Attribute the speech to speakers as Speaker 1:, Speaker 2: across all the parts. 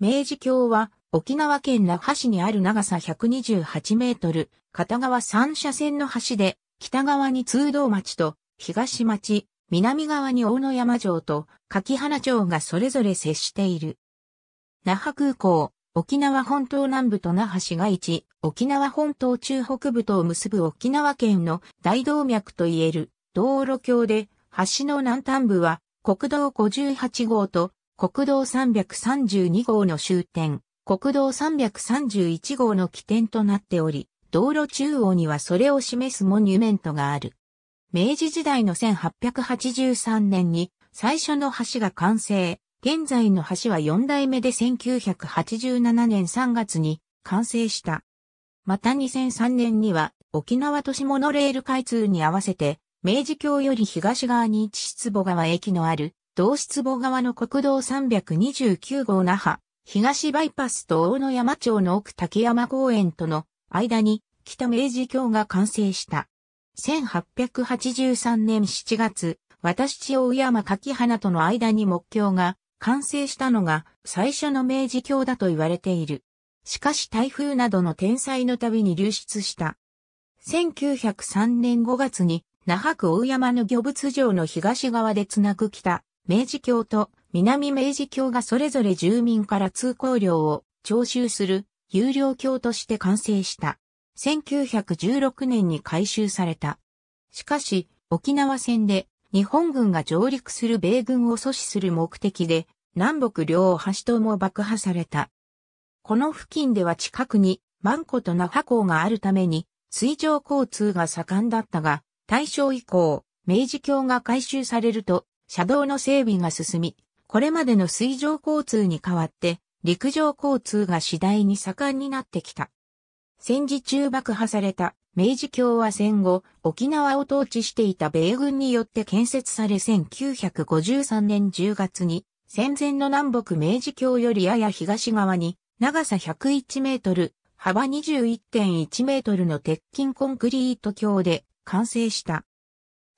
Speaker 1: 明治橋は沖縄県那覇市にある長さ128メートル、片側3車線の橋で、北側に通道町と東町、南側に大野山城と柿原城がそれぞれ接している。那覇空港、沖縄本島南部と那覇市街地、沖縄本島中北部とを結ぶ沖縄県の大動脈といえる道路橋で、橋の南端部は国道58号と国道332号の終点、国道331号の起点となっており、道路中央にはそれを示すモニュメントがある。明治時代の1883年に最初の橋が完成。現在の橋は4代目で1987年3月に完成した。また2003年には沖縄都市モノレール開通に合わせて明治橋より東側に一室。坪川駅のある同室母側の国道329号那覇、東バイパスと大野山町の奥竹山公園との間に北明治橋が完成した。1883年7月、私千大山柿花との間に木橋が完成したのが最初の明治橋だと言われている。しかし台風などの天災の度に流出した。1903年5月に那覇区大山の漁物場の東側でつなぐ北明治橋と南明治橋がそれぞれ住民から通行料を徴収する有料橋として完成した。1916年に改修された。しかし、沖縄戦で日本軍が上陸する米軍を阻止する目的で、南北両橋とも爆破された。この付近では近くに万古と那覇港があるために水上交通が盛んだったが、大正以降、明治橋が改修されると車道の整備が進み、これまでの水上交通に代わって、陸上交通が次第に盛んになってきた。戦時中爆破された明治共和戦後、沖縄を統治していた米軍によって建設され1953年10月に、戦前の南北明治橋よりやや東側に、長さ101メートル、幅21.1メートルの鉄筋コンクリート橋で完成した。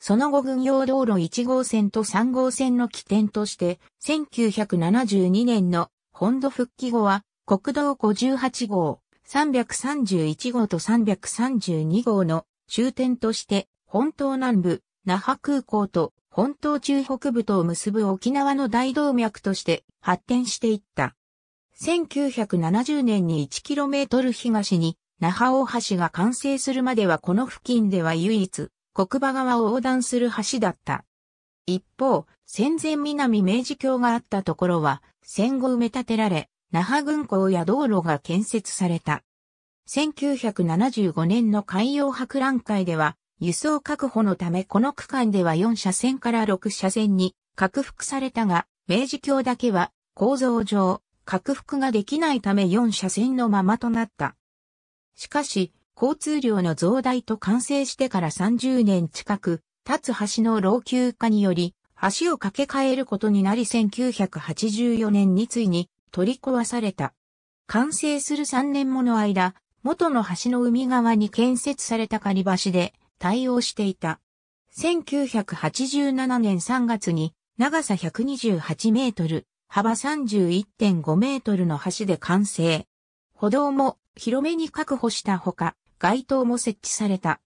Speaker 1: その後軍用道路1号線と3号線の起点として、1972年の本土復帰後は、国道58号、331号と332号の終点として、本島南部、那覇空港と本島中北部とを結ぶ沖縄の大動脈として発展していった。1970年に 1km 東に那覇大橋が完成するまではこの付近では唯一国場側を横断する橋だった。一方、戦前南明治橋があったところは、戦後埋め立てられ、那覇軍港や道路が建設された。1975年の海洋博覧会では、輸送確保のためこの区間では4車線から6車線に拡幅されたが、明治橋だけは構造上、拡幅ができないため4車線のままとなった。しかし、交通量の増大と完成してから30年近く、立つ橋の老朽化により、橋を架け替えることになり1984年についに取り壊された。完成する3年もの間、元の橋の海側に建設された仮橋で対応していた。1987年3月に長さ128メートル、幅31.5メートルの橋で完成。歩道も広めに確保したほか、街灯も設置された。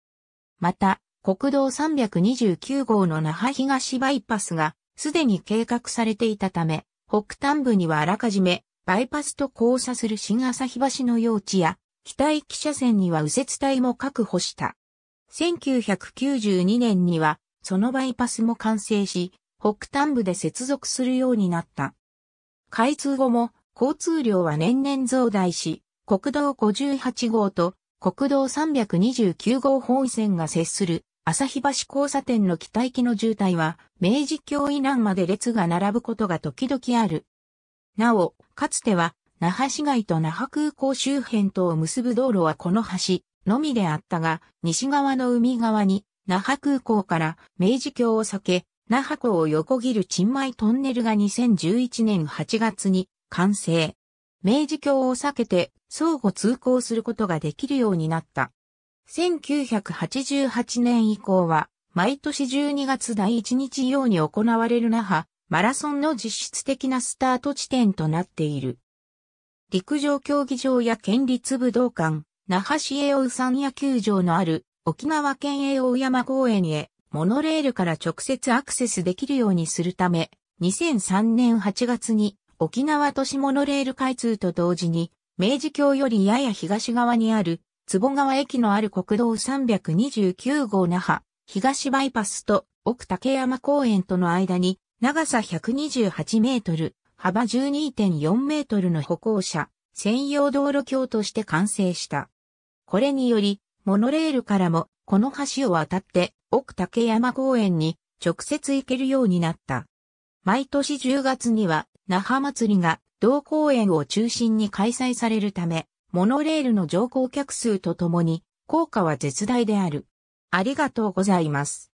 Speaker 1: また、国道329号の那覇東バイパスがすでに計画されていたため、北端部にはあらかじめバイパスと交差する新旭橋の用地や、北行き車線には右折帯も確保した。1992年には、そのバイパスも完成し、北端部で接続するようになった。開通後も、交通量は年々増大し、国道58号と国道329号本線が接する日橋交差点の北行きの渋滞は、明治橋以南まで列が並ぶことが時々ある。なお、かつては、那覇市街と那覇空港周辺とを結ぶ道路はこの橋のみであったが、西側の海側に、那覇空港から明治橋を避け、那覇港を横切る沈米トンネルが2011年8月に完成。明治橋を避けて相互通行することができるようになった。1988年以降は、毎年12月第1日用に行われる那覇、マラソンの実質的なスタート地点となっている。陸上競技場や県立武道館、那覇市栄生山野球場のある沖縄県栄生山公園へモノレールから直接アクセスできるようにするため、2003年8月に沖縄都市モノレール開通と同時に明治橋よりやや東側にある、坪川駅のある国道329号那覇、東バイパスと奥竹山公園との間に、長さ128メートル、幅12.4メートルの歩行者、専用道路橋として完成した。これにより、モノレールからも、この橋を渡って、奥竹山公園に直接行けるようになった。毎年10月には、那覇祭りが同公園を中心に開催されるため、モノレールの乗降客数とともに、効果は絶大である。ありがとうございます。